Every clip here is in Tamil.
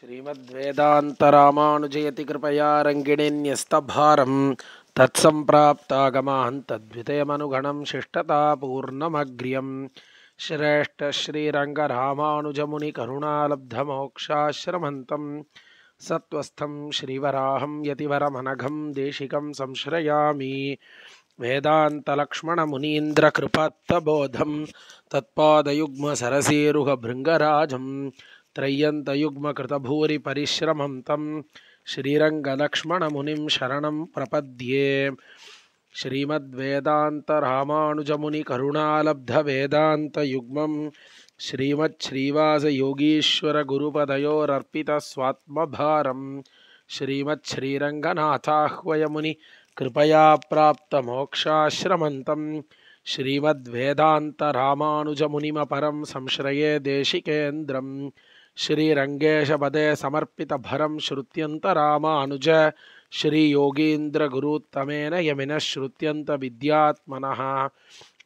श्रीमद्वेदान्तरामानुजयति कृपया रङ्गिणीन्यस्तभारं तत्सम्प्राप्तागमाहं तद्वितयमनुगणं शिष्टतापूर्णमग्र्यं श्रेष्ठश्रीरङ्गरामानुजमुनिकरुणालब्धमोक्षाश्रमन्तं सत्वस्थं श्रीवराहं यतिवरमनघं देशिकं संश्रयामि वेदान्तलक्ष्मणमुनीन्द्रकृपात्तबोधं तत्पादयुग्मसरसीरुहभृङ्गराजं त्रय्यन्तयुग्मकृतभूरिपरिश्रमं तं श्रीरङ्गलक्ष्मणमुनिं शरणं प्रपद्ये श्रीमद्वेदान्तरामानुजमुनिकरुणालब्धवेदान्तयुग्मं श्रीमच्छ्रीवासयोगीश्वरगुरुपदयोरर्पितस्वात्मभारं श्रीमच्छ्रीरङ्गनाथाह्वयमुनि कृपया प्राप्तमोक्षाश्रमन्तं श्रीमद्वेदान्तरामानुजमुनिमपरं संश्रये देशिकेन्द्रम् वदम समर्पितभरं हृदय श्रीवास यमिनः श्रुत्यन्तविद्यात्मनः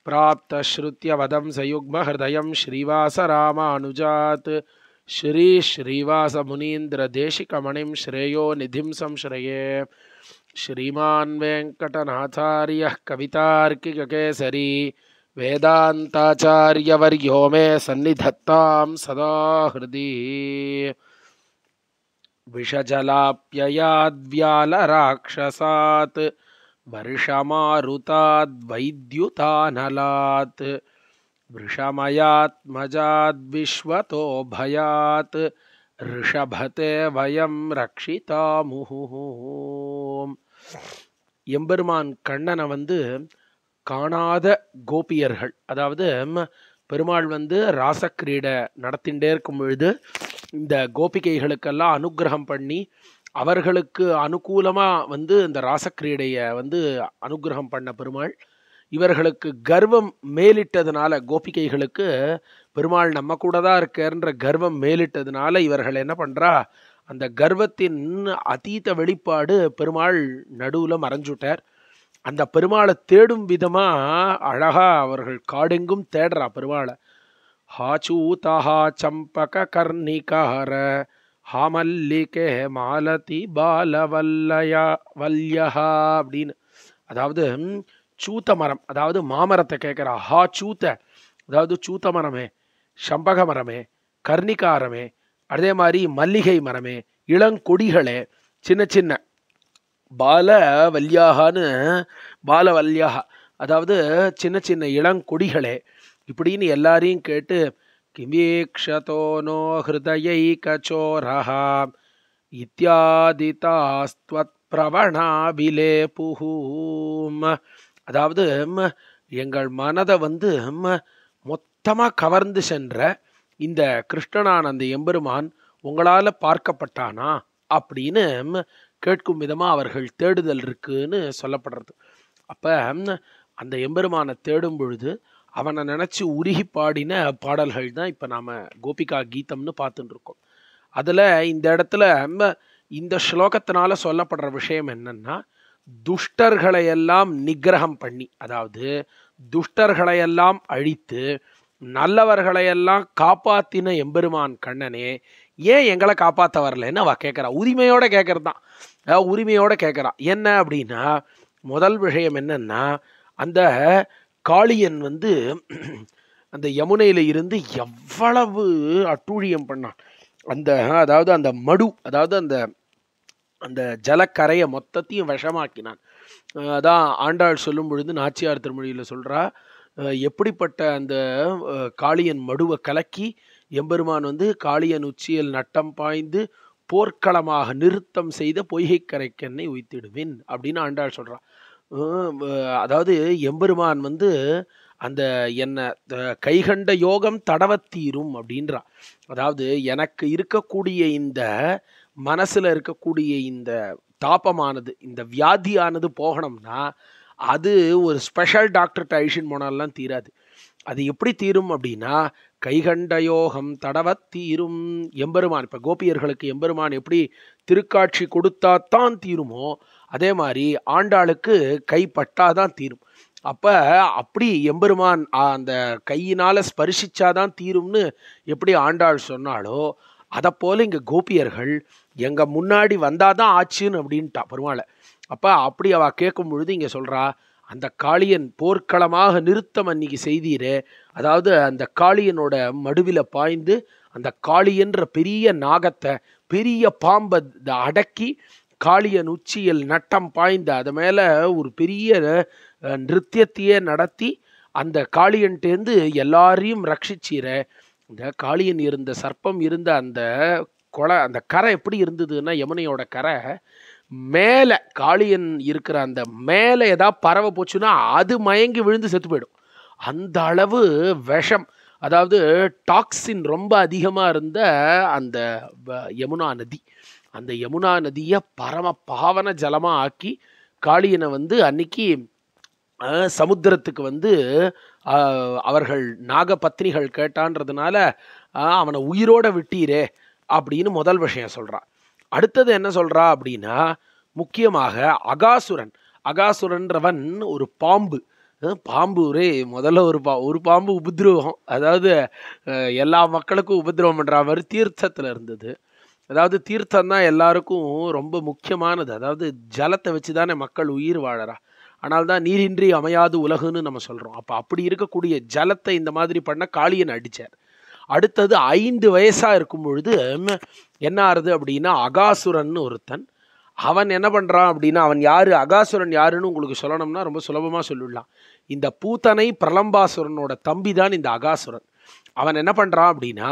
प्राप्तश्रुत्यवदं सयुग्महृदयं श्रीवासरामानुजात् श्रीश्रीवासमुनीन्द्रदेशिकमणिं श्रेयो निधिं संश्रये श्रीमान वेंकटनाथार्य कवितार्किककेसरी वेदान्ताचार्यवर्यो मे सन्निधत्तां सदा हृदि विषजलाप्ययाद्व्यालराक्षसात् वर्षमारुताद्वैद्युतानलात् वृषमयात्मजाद्विश्वतो भयात् ऋषभते वयं रक्षिता मुहुः यम्बिरुमान् காணாத கோபியர்கள் அதாவது பெருமாள் வந்து ராசக்கிரீடை நடத்தின்றே இருக்கும் பொழுது இந்த கோபிகைகளுக்கெல்லாம் அனுகிரகம் பண்ணி அவர்களுக்கு அனுகூலமாக வந்து இந்த ராசக்கிரீடையை வந்து அனுகிரகம் பண்ண பெருமாள் இவர்களுக்கு கர்வம் மேலிட்டதுனால கோபிகைகளுக்கு பெருமாள் நம்ம கூட தான் இருக்கேன்ற கர்வம் மேலிட்டதுனால இவர்கள் என்ன பண்ணுறா அந்த கர்வத்தின் அதீத வெளிப்பாடு பெருமாள் நடுவில் மறைஞ்சுட்டார் அந்த பெருமாளை தேடும் விதமாக அழகா அவர்கள் காடெங்கும் தேடுறா பெருமாளை சம்பக கர்ணிகார ஹாமல்லிகே மாலதி பாலவல்லயா வல்யா அப்படின்னு அதாவது சூத்த மரம் அதாவது மாமரத்தை கேட்குறா ஹா சூத்த அதாவது சூத்த மரமே சம்பக மரமே கர்ணிகாரமே அதே மாதிரி மல்லிகை மரமே இளங்கொடிகளே சின்ன சின்ன பால வல்யாக அதாவது சின்ன சின்ன இளங்கொடிகளே இப்படின்னு எல்லாரையும் கேட்டு கிமீக்ஷதோ நோ ஹிருதயை கச்சோரா இத்தியாதிதாஸ்துவத் புகூம் அதாவது எங்கள் மனதை வந்து மொத்தமாக கவர்ந்து சென்ற இந்த கிருஷ்ணனானந்த எம்பெருமான் உங்களால் பார்க்கப்பட்டானா அப்படின்னு கேட்கும் விதமாக அவர்கள் தேடுதல் இருக்குன்னு சொல்லப்படுறது அப்போ அந்த எம்பெருமானை தேடும் பொழுது அவனை நினச்சி உருகி பாடின பாடல்கள் தான் இப்போ நாம் கோபிகா கீதம்னு பார்த்துட்டுருக்கோம் இருக்கோம் அதில் இந்த இடத்துல இந்த ஸ்லோகத்தினால சொல்லப்படுற விஷயம் என்னன்னா துஷ்டர்களையெல்லாம் நிகிரகம் பண்ணி அதாவது துஷ்டர்களையெல்லாம் அழித்து நல்லவர்களையெல்லாம் காப்பாத்தின எம்பெருமான் கண்ணனே ஏன் எங்களை காப்பாற்ற வரலன்னு அவள் கேட்குறா உரிமையோடு கேட்குறது தான் அதாவது உரிமையோடு கேட்குறா என்ன அப்படின்னா முதல் விஷயம் என்னென்னா அந்த காளியன் வந்து அந்த யமுனையில் இருந்து எவ்வளவு அட்டூழியம் பண்ணான் அந்த அதாவது அந்த மடு அதாவது அந்த அந்த ஜலக்கரையை மொத்தத்தையும் விஷமாக்கினான் அதான் ஆண்டாள் சொல்லும் பொழுது நாச்சியார் திருமொழியில் சொல்கிறா எப்படிப்பட்ட அந்த காளியன் மடுவை கலக்கி எம்பெருமான் வந்து காளியன் உச்சியில் நட்டம் பாய்ந்து போர்க்களமாக நிறுத்தம் செய்த பொய்கை கரைக்கண்ணை உய்த்திடுவேன் அப்படின்னு ஆண்டாள் சொல்கிறான் அதாவது எம்பெருமான் வந்து அந்த என்னை கைகண்ட யோகம் தடவத்தீரும் அப்படின்றா அதாவது எனக்கு இருக்கக்கூடிய இந்த மனசில் இருக்கக்கூடிய இந்த தாபமானது இந்த வியாதியானது போகணும்னா அது ஒரு ஸ்பெஷல் டாக்டர்கிட்ட அழிஷின் போனாலெலாம் தீராது அது எப்படி தீரும் அப்படின்னா கைகண்டயோகம் தீரும் எம்பெருமான் இப்போ கோபியர்களுக்கு எம்பெருமான் எப்படி திருக்காட்சி தான் தீருமோ அதே மாதிரி ஆண்டாளுக்கு கைப்பட்டாதான் தீரும் அப்போ அப்படி எம்பெருமான் அந்த கையினால் ஸ்பரிசிச்சாதான் தீரும்னு எப்படி ஆண்டாள் சொன்னாலோ அதை இங்கே கோபியர்கள் எங்கள் முன்னாடி வந்தால் தான் ஆச்சுன்னு அப்படின்ட்டா பெருமாளை அப்போ அப்படி அவள் கேட்கும் பொழுது இங்கே சொல்கிறா அந்த காளியன் போர்க்களமாக நிறுத்தம் அன்னைக்கு செய்தீரே அதாவது அந்த காளியனோட மடுவில் பாய்ந்து அந்த காளியன்ற பெரிய நாகத்தை பெரிய பாம்பை அடக்கி காளியன் உச்சியில் நட்டம் பாய்ந்து அது மேலே ஒரு பெரிய நிறத்தியத்தையே நடத்தி அந்த காளியன்ட்டேருந்து எல்லாரையும் ரட்சிச்சிற இந்த காளியன் இருந்த சர்ப்பம் இருந்த அந்த கொலை அந்த கரை எப்படி இருந்ததுன்னா யமுனையோட கரை மேலே காளியன் இருக்கிற அந்த மேலே ஏதாவது பறவை போச்சுன்னா அது மயங்கி விழுந்து செத்து போயிடும் அந்த அளவு விஷம் அதாவது டாக்ஸின் ரொம்ப அதிகமாக இருந்த அந்த யமுனா நதி அந்த யமுனா நதியை பரம பாவன ஜலமாக ஆக்கி காளியனை வந்து அன்னைக்கு சமுத்திரத்துக்கு வந்து அவர்கள் நாகபத்னிகள் கேட்டான்றதுனால அவனை உயிரோட விட்டீரே அப்படின்னு முதல் விஷயம் சொல்கிறான் அடுத்தது என்ன சொல்கிறா அப்படின்னா முக்கியமாக அகாசுரன் அகாசுரன்றவன் ஒரு பாம்பு பாம்பு ஒரே முதல்ல ஒரு பா ஒரு பாம்பு உபதிரவம் அதாவது எல்லா மக்களுக்கும் உபதிரவம் பண்ணுற மாதிரி தீர்த்தத்தில் இருந்தது அதாவது தீர்த்தம் தான் எல்லாருக்கும் ரொம்ப முக்கியமானது அதாவது ஜலத்தை வச்சு தானே மக்கள் உயிர் வாழறா ஆனால் தான் நீரின்றி அமையாது உலகுன்னு நம்ம சொல்கிறோம் அப்போ அப்படி இருக்கக்கூடிய ஜலத்தை இந்த மாதிரி பண்ண காளியன் அடித்தார் அடுத்தது ஐந்து வயசாக இருக்கும் பொழுது என்ன ஆறுது அப்படின்னா அகாசுரன் ஒருத்தன் அவன் என்ன பண்ணுறான் அப்படின்னா அவன் யார் அகாசுரன் யாருன்னு உங்களுக்கு சொல்லணும்னா ரொம்ப சுலபமாக சொல்லிடலாம் இந்த பூத்தனை பிரலம்பாசுரனோட தம்பி தான் இந்த அகாசுரன் அவன் என்ன பண்ணுறான் அப்படின்னா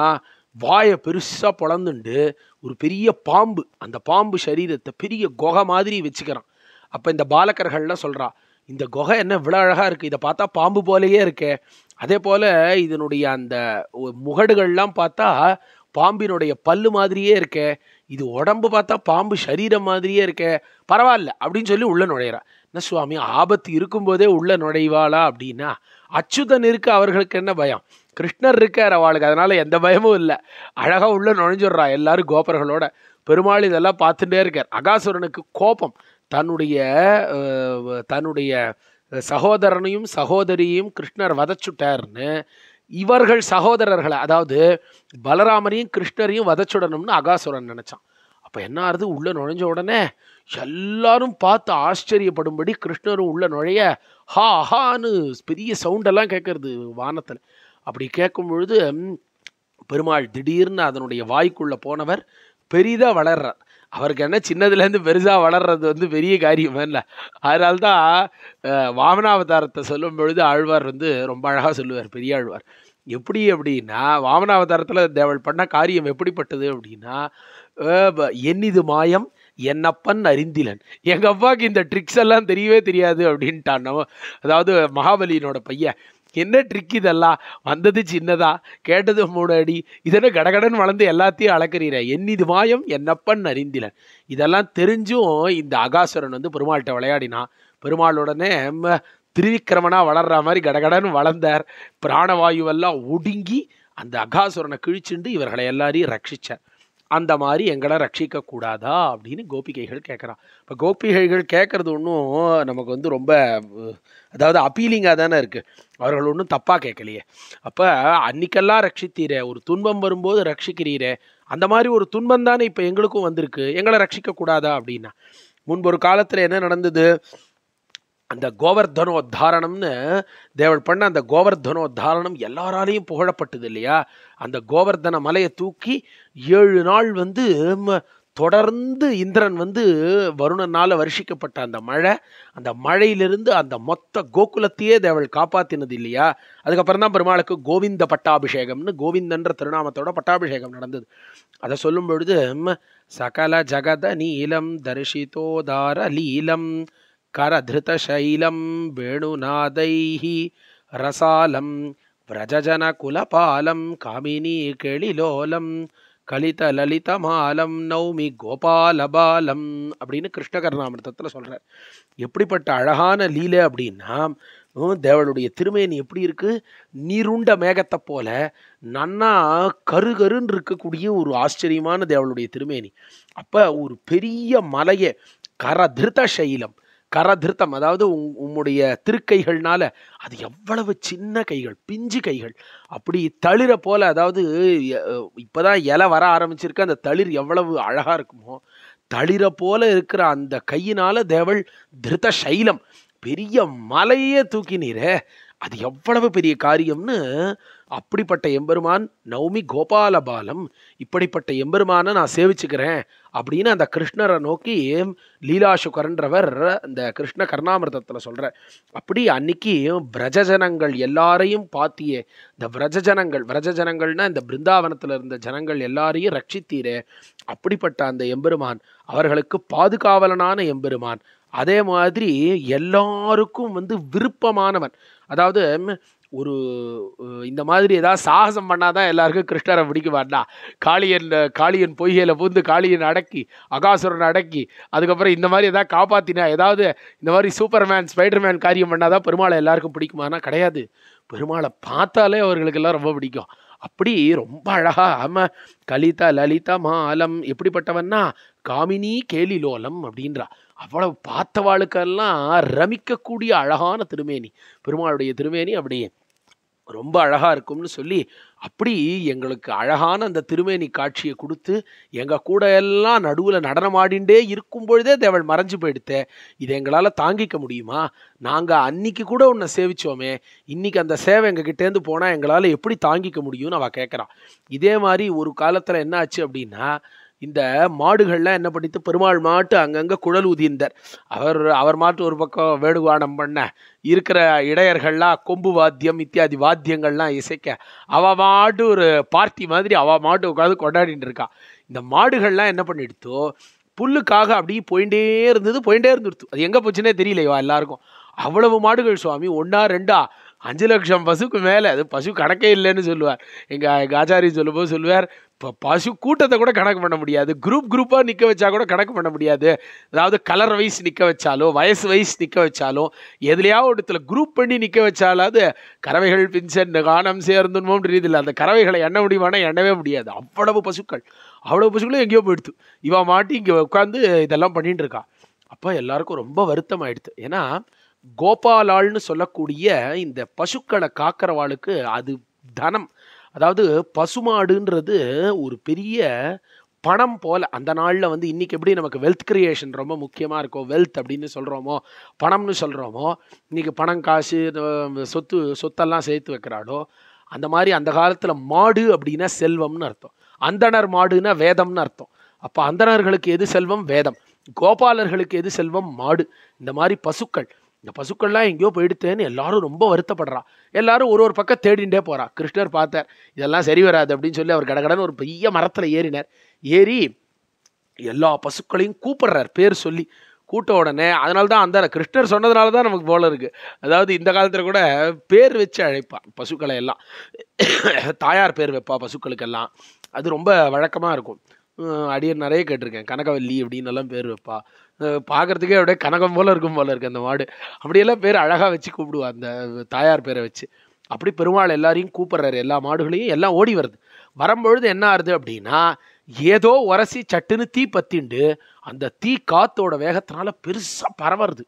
வாயை பெருசாக பொழந்துண்டு ஒரு பெரிய பாம்பு அந்த பாம்பு சரீரத்தை பெரிய குகை மாதிரி வச்சுக்கிறான் அப்போ இந்த பாலக்கர்கள்லாம் சொல்கிறா இந்த குகை என்ன இவ்வளோ அழகாக இருக்குது இதை பார்த்தா பாம்பு போலேயே இருக்கே அதே போல் இதனுடைய அந்த முகடுகள்லாம் பார்த்தா பாம்பினுடைய பல்லு மாதிரியே இருக்கே இது உடம்பு பார்த்தா பாம்பு சரீரம் மாதிரியே இருக்கே பரவாயில்ல அப்படின்னு சொல்லி உள்ளே நுழையிறா என்ன சுவாமி ஆபத்து இருக்கும்போதே உள்ளே நுழைவாளா அப்படின்னா அச்சுதன் இருக்கு அவர்களுக்கு என்ன பயம் கிருஷ்ணர் இருக்கார் அவளுக்கு அதனால் எந்த பயமும் இல்லை அழகாக உள்ளே நுழைஞ்சிடுறா எல்லாரும் கோபர்களோட பெருமாள் இதெல்லாம் பார்த்துட்டே இருக்கார் அகாசுரனுக்கு கோபம் தன்னுடைய தன்னுடைய சகோதரனையும் சகோதரியையும் கிருஷ்ணர் வதச்சுட்டார்னு இவர்கள் சகோதரர்களை அதாவது பலராமரையும் கிருஷ்ணரையும் வதச்சுடணும்னு அகாசுரன் நினச்சான் அப்போ என்ன ஆறுது உள்ளே நுழைஞ்ச உடனே எல்லாரும் பார்த்து ஆச்சரியப்படும்படி கிருஷ்ணரும் உள்ளே நுழைய ஹா ஹான்னு பெரிய சவுண்டெல்லாம் கேட்கறது வானத்தில் அப்படி கேட்கும் பொழுது பெருமாள் திடீர்னு அதனுடைய வாய்க்குள்ளே போனவர் பெரிதாக வளர்றார் அவருக்கு என்ன சின்னதுலேருந்து பெருசாக வளர்றது வந்து பெரிய காரியம் இல்லை அதனால்தான் வாமனாவதாரத்தை சொல்லும் பொழுது ஆழ்வார் வந்து ரொம்ப அழகாக சொல்லுவார் பெரிய ஆழ்வார் எப்படி அப்படின்னா வாமனாவதாரத்தில் தேவள் பண்ண காரியம் எப்படிப்பட்டது அப்படின்னா என்னிது மாயம் என்னப்பன் அறிந்திலன் எங்கள் அப்பாவுக்கு இந்த ட்ரிக்ஸ் எல்லாம் தெரியவே தெரியாது அப்படின்ட்டான் அதாவது மகாபலியினோட பையன் என்ன ட்ரிக் இதெல்லாம் வந்தது சின்னதா கேட்டது மூணு அடி இதென்ன கடகடன் வளர்ந்து எல்லாத்தையும் அளக்குறீர என்னிது மாயம் என்னப்பன் அறிந்திலன் இதெல்லாம் தெரிஞ்சும் இந்த அகாசுரன் வந்து பெருமாள்கிட்ட விளையாடினா பெருமாள் உடனே திருவிக்கிரமனாக வளர்ற மாதிரி கடகடன் வளர்ந்தார் பிராணவாயுவெல்லாம் ஒடுங்கி அந்த அகாசுரனை கிழிச்சுண்டு இவர்களை எல்லாரையும் ரட்சித்தார் அந்த மாதிரி எங்களை ரட்சிக்க கூடாதா அப்படின்னு கோபிகைகள் கேட்குறான் இப்போ கோபிகைகள் கேட்குறது ஒன்றும் நமக்கு வந்து ரொம்ப அதாவது அப்பீலிங்காக தானே இருக்குது அவர்கள் ஒன்றும் தப்பாக கேட்கலையே அப்போ அன்னைக்கெல்லாம் ரட்சித்தீரே ஒரு துன்பம் வரும்போது ரட்சிக்கிறீரே அந்த மாதிரி ஒரு துன்பம் தானே இப்போ எங்களுக்கும் வந்திருக்கு எங்களை ரட்சிக்க கூடாதா அப்படின்னா முன்பொரு காலத்தில் என்ன நடந்தது அந்த கோவர்தனோத்தாரணம்னு தேவள் பண்ண அந்த கோவர்தனோத்தாரணம் எல்லாராலையும் புகழப்பட்டது இல்லையா அந்த கோவர்தன மலையை தூக்கி ஏழு நாள் வந்து தொடர்ந்து இந்திரன் வந்து வருணனால் வருஷிக்கப்பட்ட அந்த மழை அந்த மழையிலிருந்து அந்த மொத்த கோகுலத்தையே தேவள் காப்பாத்தினது இல்லையா அதுக்கப்புறம் தான் பெருமாளுக்கு கோவிந்த பட்டாபிஷேகம்னு கோவிந்தன்ற திருநாமத்தோட பட்டாபிஷேகம் நடந்தது அதை சொல்லும் பொழுது சகல ஜகத நீலம் தரிசிதோதார லீலம் குலபாலம் காமினி கெளிலோலம் கலித லலித கலிதலலிதமாலம் நௌமி கோபாலபாலம் அப்படின்னு கிருஷ்ணகர்ணாமிரதத்தில் சொல்கிறார் எப்படிப்பட்ட அழகான லீலை அப்படின்னா தேவளுடைய திருமேனி எப்படி இருக்குது நீருண்ட மேகத்தை போல நன்னா கருகருன்னு இருக்கக்கூடிய ஒரு ஆச்சரியமான தேவளுடைய திருமேனி அப்போ ஒரு பெரிய மலையை கரதிருத சைலம் கரதிருத்தம் அதாவது உங் உம்முடைய திருக்கைகள்னால அது எவ்வளவு சின்ன கைகள் பிஞ்சு கைகள் அப்படி தளிர போல அதாவது இப்போதான் இலை வர ஆரம்பிச்சிருக்க அந்த தளிர் எவ்வளவு அழகாக இருக்குமோ தளிர போல இருக்கிற அந்த கையினால தேவள் திருத்த சைலம் பெரிய மலையே தூக்கினீரே அது எவ்வளவு பெரிய காரியம்னு அப்படிப்பட்ட எம்பெருமான் நௌமி கோபால பாலம் இப்படிப்பட்ட எம்பெருமானை நான் சேவிச்சுக்கிறேன் அப்படின்னு அந்த கிருஷ்ணரை நோக்கி லீலாசுகரன்றவர் அந்த கிருஷ்ண கர்ணாமிரதத்தில் சொல்கிற அப்படி அன்னைக்கு ஜனங்கள் எல்லாரையும் பாத்தியே இந்த விரஜ ஜனங்கள்னா இந்த பிருந்தாவனத்தில் இருந்த ஜனங்கள் எல்லாரையும் ரட்சித்தீரே அப்படிப்பட்ட அந்த எம்பெருமான் அவர்களுக்கு பாதுகாவலனான எம்பெருமான் அதே மாதிரி எல்லாருக்கும் வந்து விருப்பமானவன் அதாவது ஒரு இந்த மாதிரி ஏதாவது சாகசம் பண்ணால் தான் எல்லாருக்கும் கிருஷ்ணரை பிடிக்க வேண்டாம் காளியன் காளியன் பொய்கையில் பூந்து காளியன் அடக்கி அகாசுரன் அடக்கி அதுக்கப்புறம் இந்த மாதிரி எதாவது காப்பாற்றினா ஏதாவது இந்த மாதிரி சூப்பர்மேன் ஸ்பைடர்மேன் காரியம் பண்ணால் தான் பெருமாளை எல்லாருக்கும் பிடிக்குமானா கிடையாது பெருமாளை பார்த்தாலே அவர்களுக்கெல்லாம் ரொம்ப பிடிக்கும் அப்படி ரொம்ப அழகா ஆம கலிதா லலிதா மாலம் எப்படிப்பட்டவன்னா காமினி கேலிலோலம் அப்படின்றா அவ்வளவு பார்த்தவாளுக்கெல்லாம் ரமிக்கக்கூடிய அழகான திருமேனி பெருமாளுடைய திருமேனி அப்படியே ரொம்ப அழகாக இருக்கும்னு சொல்லி அப்படி எங்களுக்கு அழகான அந்த திருமேனி காட்சியை கொடுத்து எங்கள் கூட எல்லாம் நடுவில் நடனமாடிண்டே இருக்கும் பொழுதே தேவள் மறைஞ்சு போயிடுத்த இதை எங்களால் தாங்கிக்க முடியுமா நாங்கள் அன்னைக்கு கூட உன்னை சேவிச்சோமே இன்னைக்கு அந்த சேவை எங்ககிட்டேருந்து போனால் எங்களால் எப்படி தாங்கிக்க முடியும்னு அவள் கேட்குறான் இதே மாதிரி ஒரு காலத்தில் என்ன ஆச்சு அப்படின்னா இந்த மாடுகள்லாம் என்ன பண்ணித்து பெருமாள் மாட்டு அங்கங்கே குழல் ஊதியிருந்தார் அவர் அவர் மாட்டு ஒரு பக்கம் வேடுவானம் பண்ண இருக்கிற இடையர்கள்லாம் கொம்பு வாத்தியம் இத்தியாதி வாத்தியங்கள்லாம் இசைக்க அவள் மாட்டு ஒரு பார்ட்டி மாதிரி அவள் மாட்டு உட்காந்து கொண்டாடிட்டு இருக்கா இந்த மாடுகள்லாம் என்ன பண்ணிடுத்தோ புல்லுக்காக அப்படியே போயிட்டே இருந்தது போயிட்டே இருந்துருத்து அது எங்கே போச்சுன்னே தெரியலையோ எல்லாருக்கும் அவ்வளவு மாடுகள் சுவாமி ஒன்றா ரெண்டா அஞ்சு லட்சம் பசுக்கு மேலே அது பசு கணக்கே இல்லைன்னு சொல்லுவார் எங்கள் காஜாரி சொல்லும்போது சொல்லுவார் இப்போ பசு கூட்டத்தை கூட கணக்கு பண்ண முடியாது குரூப் குரூப்பாக நிற்க வச்சா கூட கணக்கு பண்ண முடியாது அதாவது கலர் வைஸ் நிற்க வச்சாலோ வயசு வைஸ் நிற்க வச்சாலும் எதுலையாவது இடத்துல குரூப் பண்ணி நிற்க வச்சாலாவது கறவைகள் பின்சன் காணம் சேர்ந்துணுமோ ரீதியில் அந்த கறவைகளை எண்ண முடியுமானா எண்ணவே முடியாது அவ்வளவு பசுக்கள் அவ்வளவு பசுக்களும் எங்கேயோ போயிடுத்து இவன் மாட்டி இங்கே உட்காந்து இதெல்லாம் பண்ணிகிட்டு இருக்கான் அப்போ எல்லாருக்கும் ரொம்ப வருத்தம் ஆயிடுது ஏன்னா கோபாலாள்னு சொல்லக்கூடிய இந்த பசுக்களை காக்கிறவாளுக்கு அது தனம் அதாவது பசுமாடுன்றது ஒரு பெரிய பணம் போல் அந்த நாளில் வந்து இன்றைக்கி எப்படி நமக்கு வெல்த் கிரியேஷன் ரொம்ப முக்கியமாக இருக்கும் வெல்த் அப்படின்னு சொல்கிறோமோ பணம்னு சொல்கிறோமோ இன்றைக்கி பணம் காசு சொத்து சொத்தெல்லாம் சேர்த்து வைக்கிறாடோ அந்த மாதிரி அந்த காலத்தில் மாடு அப்படின்னா செல்வம்னு அர்த்தம் அந்தனர் மாடுன்னா வேதம்னு அர்த்தம் அப்போ அந்தனர்களுக்கு எது செல்வம் வேதம் கோபாலர்களுக்கு எது செல்வம் மாடு இந்த மாதிரி பசுக்கள் இந்த பசுக்கள்லாம் எங்கேயோ போயிடுத்துன்னு எல்லாரும் ரொம்ப வருத்தப்படுறா எல்லாரும் ஒரு ஒரு பக்கம் தேடிண்டே போறா கிருஷ்ணர் பார்த்தார் இதெல்லாம் சரி வராது அப்படின்னு சொல்லி அவர் கடகடன்னு ஒரு பெரிய மரத்தில் ஏறினார் ஏறி எல்லா பசுக்களையும் கூப்பிடுறார் பேர் சொல்லி கூட்ட உடனே அதனால தான் அந்த கிருஷ்ணர் சொன்னதுனால தான் நமக்கு போல இருக்குது அதாவது இந்த காலத்தில் கூட பேர் வச்சு அழைப்பான் பசுக்களை எல்லாம் தாயார் பேர் வைப்பா பசுக்களுக்கெல்லாம் அது ரொம்ப வழக்கமாக இருக்கும் அடியர் நிறைய கேட்டிருக்கேன் கனகவல்லி அப்படின்னு எல்லாம் பேர் வைப்பா பார்க்குறதுக்கே அப்படியே கனகம் போல் இருக்கும் போல் இருக்குது அந்த மாடு அப்படியெல்லாம் பேர் அழகாக வச்சு கூப்பிடுவா அந்த தாயார் பேரை வச்சு அப்படி பெருமாள் எல்லாரையும் கூப்பிட்றாரு எல்லா மாடுகளையும் எல்லாம் ஓடி வருது வரும்பொழுது என்ன ஆகுது அப்படின்னா ஏதோ உரசி சட்டுன்னு தீ பத்திண்டு அந்த தீ காத்தோட வேகத்தினால பெருசாக பரவருது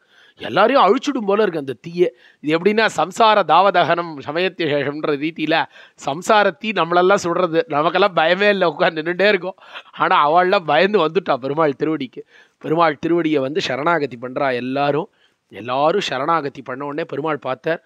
எல்லாரையும் அழிச்சுடும் போல இருக்கு அந்த தீயை இது எப்படின்னா சம்சார தாவதகனம் சமயத்திய சேஷம்ன்ற ரீதியில் சம்சார தீ நம்மளெல்லாம் சுடுறது நமக்கெல்லாம் பயமே இல்லை உட்காந்து நின்றுட்டே இருக்கும் ஆனால் அவள்லாம் பயந்து வந்துட்டான் பெருமாள் திருவடிக்கு பெருமாள் திருவடியை வந்து சரணாகதி பண்ணுறா எல்லாரும் எல்லாரும் சரணாகதி பண்ண உடனே பெருமாள் பார்த்தார்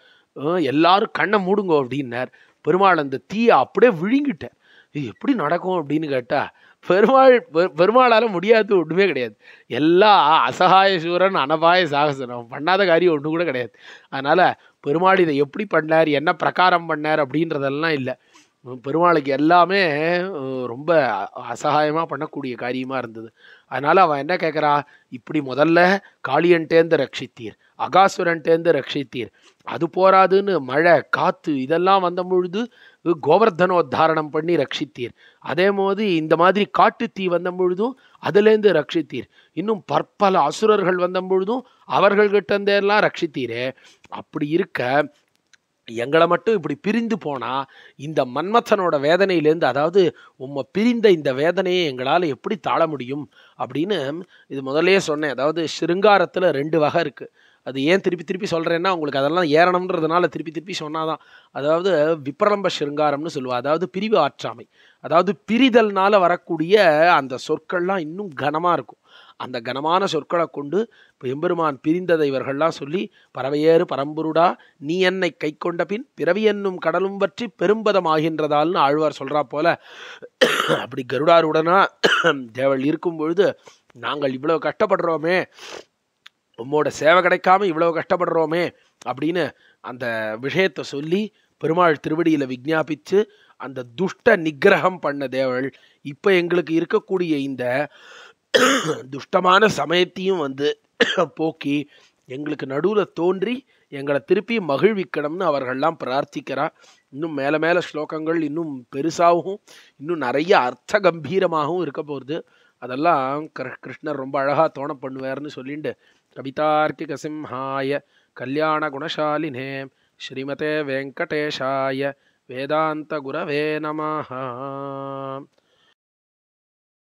எல்லாரும் கண்ணை மூடுங்க அப்படின்னார் பெருமாள் அந்த தீயை அப்படியே விழுங்கிட்டார் இது எப்படி நடக்கும் அப்படின்னு கேட்டால் பெருமாள் பெருமாளால் முடியாது ஒன்றுமே கிடையாது எல்லா அசகாய சூரன் அனபாய சாகசனம் பண்ணாத காரியம் ஒன்று கூட கிடையாது அதனால் பெருமாள் இதை எப்படி பண்ணார் என்ன பிரகாரம் பண்ணார் அப்படின்றதெல்லாம் இல்லை பெருமாளுக்கு எல்லாமே ரொம்ப அசகாயமாக பண்ணக்கூடிய காரியமாக இருந்தது அதனால் அவன் என்ன கேட்குறா இப்படி முதல்ல காளியன்டேந்து ரட்சித்தீர் அகாசுரன்ட்டேந்து ரட்சித்தீர் அது போராதுன்னு மழை காற்று இதெல்லாம் வந்த பொழுது கோவர்தனோத்தாரணம் பண்ணி ரட்சித்தீர் அதே மாதிரி இந்த மாதிரி காட்டு தீ வந்த பொழுதும் அதுலேருந்து ரட்சித்தீர் இன்னும் பற்பல அசுரர்கள் வந்த பொழுதும் அவர்கள்கிட்டேருந்தெல்லாம் ரட்சித்தீரே அப்படி இருக்க எங்களை மட்டும் இப்படி பிரிந்து போனால் இந்த மன்மத்தனோட வேதனையிலேருந்து அதாவது உம்மை பிரிந்த இந்த வேதனையை எங்களால் எப்படி தாழ முடியும் அப்படின்னு இது முதலே சொன்னேன் அதாவது சிருங்காரத்தில் ரெண்டு வகை இருக்குது அது ஏன் திருப்பி திருப்பி சொல்கிறேன்னா உங்களுக்கு அதெல்லாம் ஏறணுன்றதுனால திருப்பி திருப்பி சொன்னாதான் அதாவது விப்ரலம்ப சிருங்காரம்னு சொல்லுவாள் அதாவது பிரிவு ஆற்றாமை அதாவது பிரிதல்னால் வரக்கூடிய அந்த சொற்கள்லாம் இன்னும் கனமாக இருக்கும் அந்த கனமான சொற்களை கொண்டு எம்பெருமான் பிரிந்ததை இவர்கள்லாம் சொல்லி பறவையேறு பரம்புருடா நீ என்னை கை கொண்ட பின் பிறவி என்னும் கடலும் பற்றி பெரும்பதம் ஆகின்றதால்னு ஆழ்வார் சொல்கிறா போல அப்படி கருடாருடனா தேவள் இருக்கும் பொழுது நாங்கள் இவ்வளோ கஷ்டப்படுறோமே உம்மோட சேவை கிடைக்காம இவ்வளோ கஷ்டப்படுறோமே அப்படின்னு அந்த விஷயத்தை சொல்லி பெருமாள் திருவடியில் விஜாபித்து அந்த துஷ்ட நிகிரகம் பண்ண தேவள் இப்போ எங்களுக்கு இருக்கக்கூடிய இந்த துஷ்டமான சமயத்தையும் வந்து போக்கி எங்களுக்கு நடுவில் தோன்றி எங்களை திருப்பி மகிழ்விக்கணும்னு அவர்கள்லாம் பிரார்த்திக்கிறா இன்னும் மேலே மேலே ஸ்லோகங்கள் இன்னும் பெருசாகவும் இன்னும் நிறைய அர்த்த கம்பீரமாகவும் இருக்க போகிறது அதெல்லாம் கிருஷ்ணர் ரொம்ப அழகாக தோண பண்ணுவார்னு சொல்லிண்டு கவிதார்க்கிக சிம்ஹாய கல்யாண குணசாலினே ஸ்ரீமதே வெங்கடேஷாய वेदान्तगुरवे नमः